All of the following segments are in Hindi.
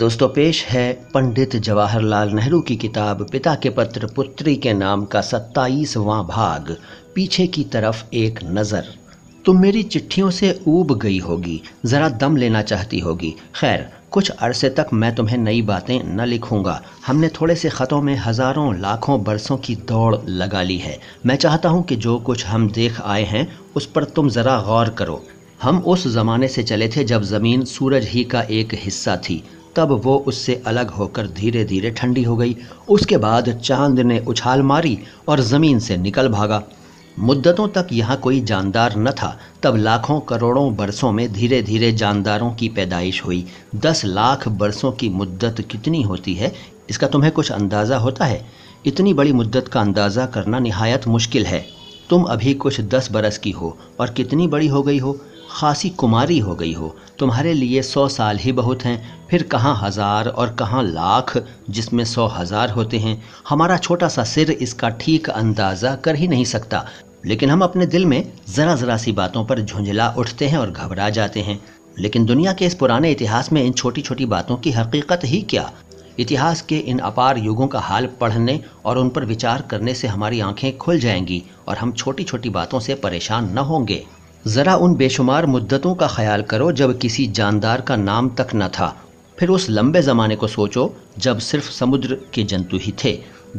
दोस्तों पेश है पंडित जवाहरलाल नेहरू की किताब पिता के पत्र पुत्री के नाम का सत्ताईसवां भाग पीछे की तरफ एक नज़र तुम मेरी चिट्ठियों से ऊब गई होगी ज़रा दम लेना चाहती होगी खैर कुछ अरसे तक मैं तुम्हें नई बातें न लिखूंगा हमने थोड़े से ख़तों में हज़ारों लाखों बरसों की दौड़ लगा ली है मैं चाहता हूं कि जो कुछ हम देख आए हैं उस पर तुम ज़रा गौर करो हम उस ज़माने से चले थे जब ज़मीन सूरज ही का एक हिस्सा थी तब वो उससे अलग होकर धीरे धीरे ठंडी हो गई उसके बाद चांद ने उछाल मारी और ज़मीन से निकल भागा मुद्दतों तक यहाँ कोई जानदार न था तब लाखों करोड़ों बरसों में धीरे धीरे जानदारों की पैदाइश हुई दस लाख बरसों की मुद्दत कितनी होती है इसका तुम्हें कुछ अंदाज़ा होता है इतनी बड़ी मुद्दत का अंदाज़ा करना नहायत मुश्किल है तुम अभी कुछ दस बरस की हो और कितनी बड़ी हो गई हो खासी कुमारी हो गई हो तुम्हारे लिए सौ साल ही बहुत हैं फिर कहाँ हज़ार और कहाँ लाख जिसमें सौ हज़ार होते हैं हमारा छोटा सा सिर इसका ठीक अंदाज़ा कर ही नहीं सकता लेकिन हम अपने दिल में ज़रा ज़रा सी बातों पर झुंझला उठते हैं और घबरा जाते हैं लेकिन दुनिया के इस पुराने इतिहास में इन छोटी छोटी बातों की हकीकत ही क्या इतिहास के इन अपार युगों का हाल पढ़ने और उन पर विचार करने से हमारी आंखें खुल जाएंगी और हम छोटी छोटी बातों से परेशान न होंगे ज़रा उन बेशुमार मुद्दतों का ख्याल करो जब किसी जानदार का नाम तक न था फिर उस लंबे ज़माने को सोचो जब सिर्फ समुद्र के जंतु ही थे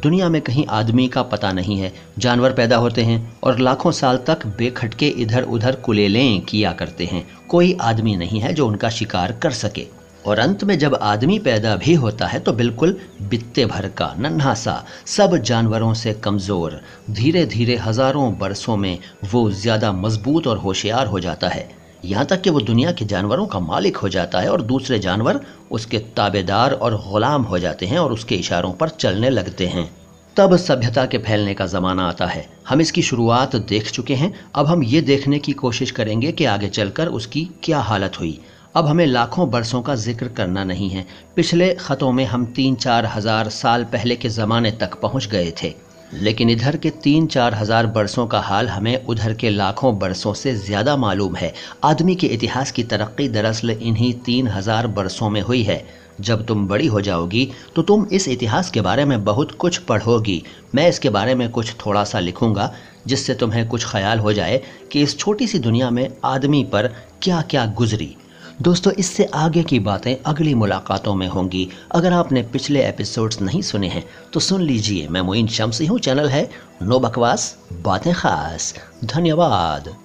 दुनिया में कहीं आदमी का पता नहीं है जानवर पैदा होते हैं और लाखों साल तक बेखटके इधर उधर कुलेलें किया करते हैं कोई आदमी नहीं है जो उनका शिकार कर सके और अंत में जब आदमी पैदा भी होता है तो बिल्कुल बित्ते भर का नन्हा सा सब जानवरों से कमज़ोर धीरे धीरे हज़ारों बरसों में वो ज़्यादा मजबूत और होशियार हो जाता है यहाँ तक कि वो दुनिया के जानवरों का मालिक हो जाता है और दूसरे जानवर उसके ताबेदार और ग़ुलाम हो जाते हैं और उसके इशारों पर चलने लगते हैं तब सभ्यता के फैलने का ज़माना आता है हम इसकी शुरुआत देख चुके हैं अब हम ये देखने की कोशिश करेंगे कि आगे चलकर उसकी क्या हालत हुई अब हमें लाखों बरसों का जिक्र करना नहीं है पिछले ख़तों में हम तीन चार हज़ार साल पहले के ज़माने तक पहुंच गए थे लेकिन इधर के तीन चार हज़ार बरसों का हाल हमें उधर के लाखों बरसों से ज़्यादा मालूम है आदमी के इतिहास की तरक्की दरअसल इन्हीं तीन हज़ार बरसों में हुई है जब तुम बड़ी हो जाओगी तो तुम इस इतिहास के बारे में बहुत कुछ पढ़ोगी मैं इसके बारे में कुछ थोड़ा सा लिखूंगा जिससे तुम्हें कुछ ख्याल हो जाए कि इस छोटी सी दुनिया में आदमी पर क्या क्या गुजरी दोस्तों इससे आगे की बातें अगली मुलाकातों में होंगी अगर आपने पिछले एपिसोड्स नहीं सुने हैं तो सुन लीजिए मैं मोइन शमसी हूँ चैनल है नो बकवास बातें खास धन्यवाद